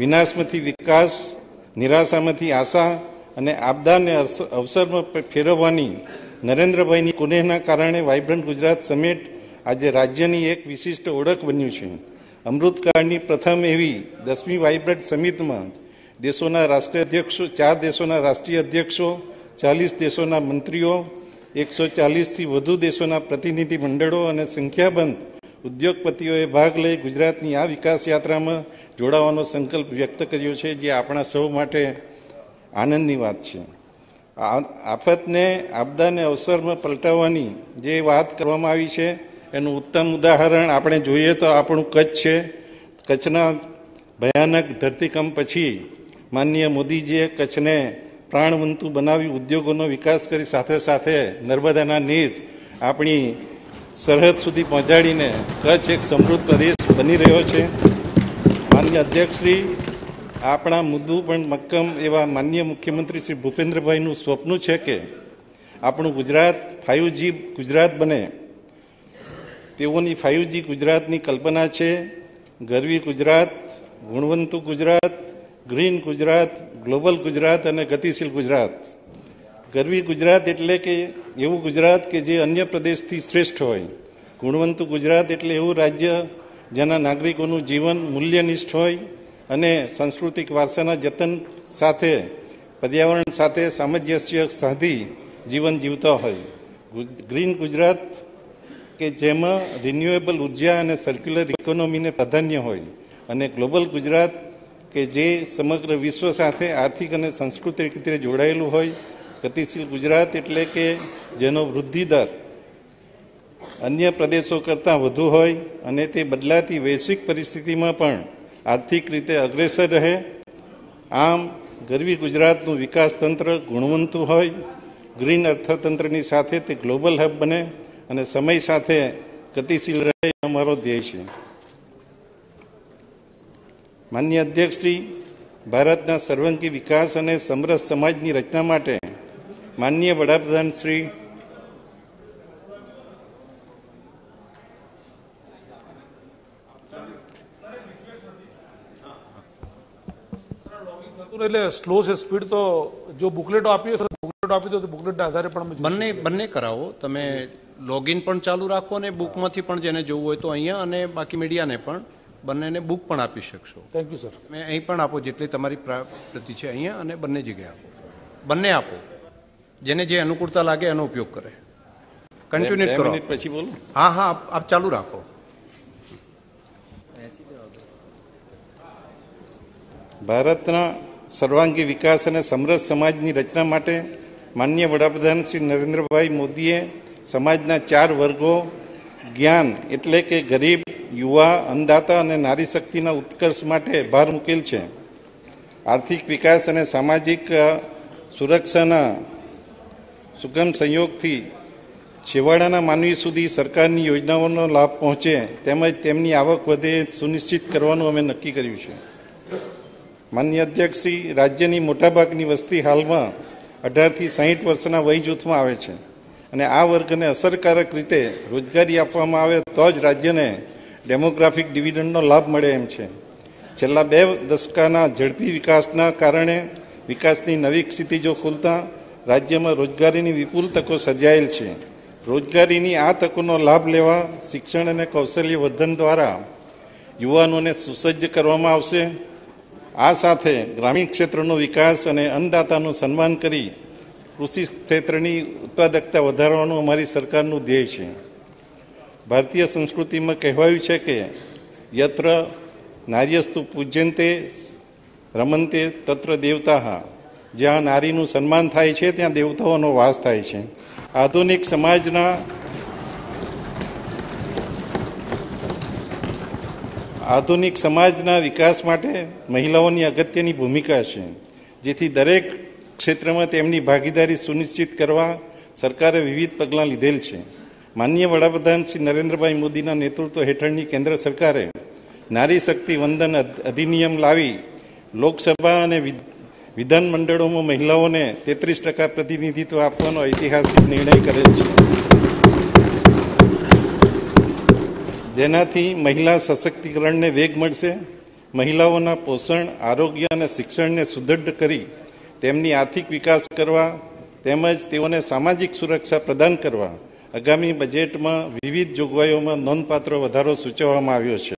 વિનાશમાંથી વિકાસ નિરાશામાંથી આશા અને આપદાને અવસરમાં ફેરવવાની નરેન્દ્રભાઈની કુનેહના કારણે વાઇબ્રન્ટ ગુજરાત સમિટ આજે રાજ્યની એક વિશિષ્ટ ઓળખ બન્યું છે અમૃતકાળની પ્રથમ એવી દસમી વાઇબ્રન્ટ સમિટમાં દેશોના રાષ્ટ્રીય અધ્યક્ષો ચાર દેશોના રાષ્ટ્રીય અધ્યક્ષો ચાલીસ દેશોના મંત્રીઓ એકસો ચાલીસથી વધુ દેશોના પ્રતિનિધિ મંડળો અને સંખ્યાબંધ ઉદ્યોગપતિઓએ ભાગ લઈ ગુજરાતની આ વિકાસ યાત્રામાં જોડાવાનો સંકલ્પ વ્યક્ત કર્યો છે જે આપણા સૌ માટે આનંદની વાત છે આફતને આપદાને અવસરમાં પલટાવવાની જે વાત કરવામાં આવી છે એનું ઉત્તમ ઉદાહરણ આપણે જોઈએ તો આપણું કચ્છ છે કચ્છના ભયાનક ધરતીકંપ પછી માનનીય મોદીજીએ કચ્છને પ્રાણવંતુ બનાવી ઉદ્યોગોનો વિકાસ કરી સાથે સાથે નર્મદાના નીર આપણી સરહદ સુધી પહોંચાડીને કચ્છ એક સમૃદ્ધ પ્રદેશ બની રહ્યો છે માન્ય અધ્યક્ષશ્રી આપણા મુદ્દુ પણ મક્કમ એવા માન્ય મુખ્યમંત્રી શ્રી ભૂપેન્દ્રભાઈનું સ્વપ્ન છે કે આપણું ગુજરાત ફાઇવજી ગુજરાત બને તેઓની ફાઇવજી ગુજરાતની કલ્પના છે ગરવી ગુજરાત ગુણવંતુ ગુજરાત ગ્રીન ગુજરાત ગ્લોબલ ગુજરાત અને ગતિશીલ ગુજરાત ગરવી ગુજરાત એટલે કે એવું ગુજરાત કે જે અન્ય પ્રદેશથી શ્રેષ્ઠ હોય ગુણવંતુ ગુજરાત એટલે એવું રાજ્ય જેના નાગરિકોનું જીવન મૂલ્યનિષ્ઠ હોય અને સાંસ્કૃતિક વારસાના જતન સાથે પર્યાવરણ સાથે સામંજસ્ય સાધી જીવન જીવતા હોય ગ્રીન ગુજરાત કે જેમાં રિન્યુએબલ ઉર્જા અને સર્ક્યુલર ઇકોનોમીને પ્રાધાન્ય હોય અને ગ્લોબલ ગુજરાત કે જે સમગ્ર વિશ્વ સાથે આર્થિક અને સાંસ્કૃતિક રીતે જોડાયેલું હોય ગતિશીલ ગુજરાત એટલે કે જેનો વૃદ્ધિદર અન્ય પ્રદેશો કરતાં વધુ હોય અને તે બદલાતી વૈશ્વિક પરિસ્થિતિમાં પણ આર્થિક રીતે અગ્રેસર રહે આમ ગરવી ગુજરાતનું વિકાસ તંત્ર ગુણવંતું હોય ગ્રીન અર્થતંત્રની સાથે તે ગ્લોબલ હબ બને અને સમય સાથે ગતિશીલ રહે અમારો ધ્યેય છે માન્ય અધ્યક્ષશ્રી ભારતના સર્વંગી વિકાસ અને સમરસ સમાજની રચના માટે માન્ય વડાપ્રધાન શ્રી હતું એટલે સ્લો છે સ્પીડ તો જો બુકલેટો આપી હશે બુકલેટો આપી દો તો બુકલેટ આધારે પણ બંને બંને કરાવો તમે લોગિન પણ ચાલુ રાખો અને બુકમાંથી પણ જેને જોવું હોય તો અહીંયા અને બાકી મીડિયાને પણ બંનેને બુક પણ આપી શકશો થેન્ક યુ સર મેં અહીં પણ આપો જેટલી તમારી પ્રતિ છે અહીંયા અને બંને જગ્યાએ આપો બંને આપો જેને જે અનુકૂળતા લાગે એનો ઉપયોગ કરે કન્ટિન્યુ કરો પછી બોલો હા હા આપ ચાલુ રાખો ભારતના સર્વાંગી વિકાસ અને સમરસ સમાજની રચના માટે માન્ય વડાપ્રધાન શ્રી નરેન્દ્રભાઈ મોદીએ સમાજના ચાર વર્ગો જ્ઞાન એટલે કે ગરીબ યુવા અન્નદાતા અને નારી શક્તિના ઉત્કર્ષ માટે ભાર મૂકેલ છે આર્થિક વિકાસ અને સામાજિક સુરક્ષાના સુગમ સંયોગથી છેવાડાના માનવી સુધી સરકારની યોજનાઓનો લાભ પહોંચે તેમજ તેમની આવક વધે સુનિશ્ચિત કરવાનું અમે નક્કી કર્યું છે માન્ય અધ્યક્ષશ્રી રાજ્યની મોટાભાગની વસ્તી હાલમાં અઢારથી સાહીઠ વર્ષના વય જૂથમાં આવે છે અને આ વર્ગને અસરકારક રીતે રોજગારી આપવામાં આવે તો જ રાજ્યને ડેમોગ્રાફિક ડિવિડન્ડનો લાભ મળે એમ છે છેલ્લા બે દશકાના ઝડપી વિકાસના કારણે વિકાસની નવી ક્ષિતિજો ખુલતા રાજ્યમાં રોજગારીની વિપુલ તકો સર્જાયેલ છે રોજગારીની આ તકોનો લાભ લેવા શિક્ષણ અને કૌશલ્ય વર્ધન દ્વારા યુવાનોને સુસજ્જ કરવામાં આવશે આ સાથે ગ્રામીણ ક્ષેત્રનો વિકાસ અને અન્નદાતાનું સન્માન કરી કૃષિ ક્ષેત્રની ઉત્પાદકતા વધારવાનું અમારી સરકારનું ધ્યેય છે ભારતીય સંસ્કૃતિમાં કહેવાયું છે કે યત્ર નાર્યસ્તુ પૂજ્યંતે રમંતે તત્ર દેવતા જ્યાં નારીનું સન્માન થાય છે ત્યાં દેવતાઓનો વાસ થાય છે આધુનિક સમાજના આધુનિક સમાજના વિકાસ માટે મહિલાઓની અગત્યની ભૂમિકા છે જેથી દરેક ક્ષેત્રમાં તેમની ભાગીદારી સુનિશ્ચિત કરવા સરકારે વિવિધ પગલાં લીધેલ છે માનનીય વડાપ્રધાન શ્રી નરેન્દ્રભાઈ મોદીના નેતૃત્વ હેઠળની કેન્દ્ર સરકારે નારી શક્તિ વંદન અધિનિયમ લાવી લોકસભા અને વિધાનમંડળોમાં મહિલાઓને તેત્રીસ ટકા પ્રતિનિધિત્વ આપવાનો ઐતિહાસિક નિર્ણય કરેલ છે જેનાથી મહિલા સશક્તિકરણને વેગ મળશે મહિલાઓના પોષણ આરોગ્ય અને શિક્ષણને સુદૃઢ કરી તેમની આર્થિક વિકાસ કરવા તેમજ તેઓને સામાજિક સુરક્ષા પ્રદાન કરવા આગામી બજેટમાં વિવિધ જોગવાઈઓમાં નોંધપાત્ર વધારો સૂચવવામાં આવ્યો છે